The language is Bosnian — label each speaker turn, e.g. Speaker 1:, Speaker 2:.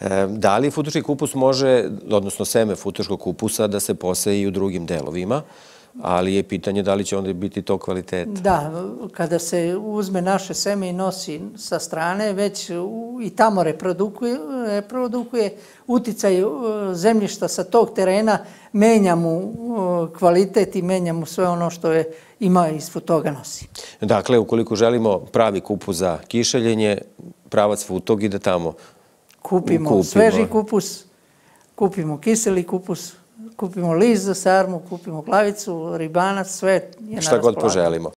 Speaker 1: E, da li futoški kupus može, odnosno seme futoškog kupusa, da se poseji u drugim delovima? Ali je pitanje da li će onda biti to kvalitet.
Speaker 2: Da, kada se uzme naše seme i nosi sa strane, već i tamo reprodukuje, uticaj e, zemljišta sa tog terena, menja mu e, kvalitet i menja mu sve ono što je ima iz toga nosi.
Speaker 3: Dakle, ukoliko
Speaker 1: želimo pravi kupu za kišeljenje, pravac futog da tamo
Speaker 2: kupimo sveži kupus, kupimo kiseli kupus, kupimo list za sarmu, kupimo glavicu, ribanac, sve. Je Šta na god poželimo.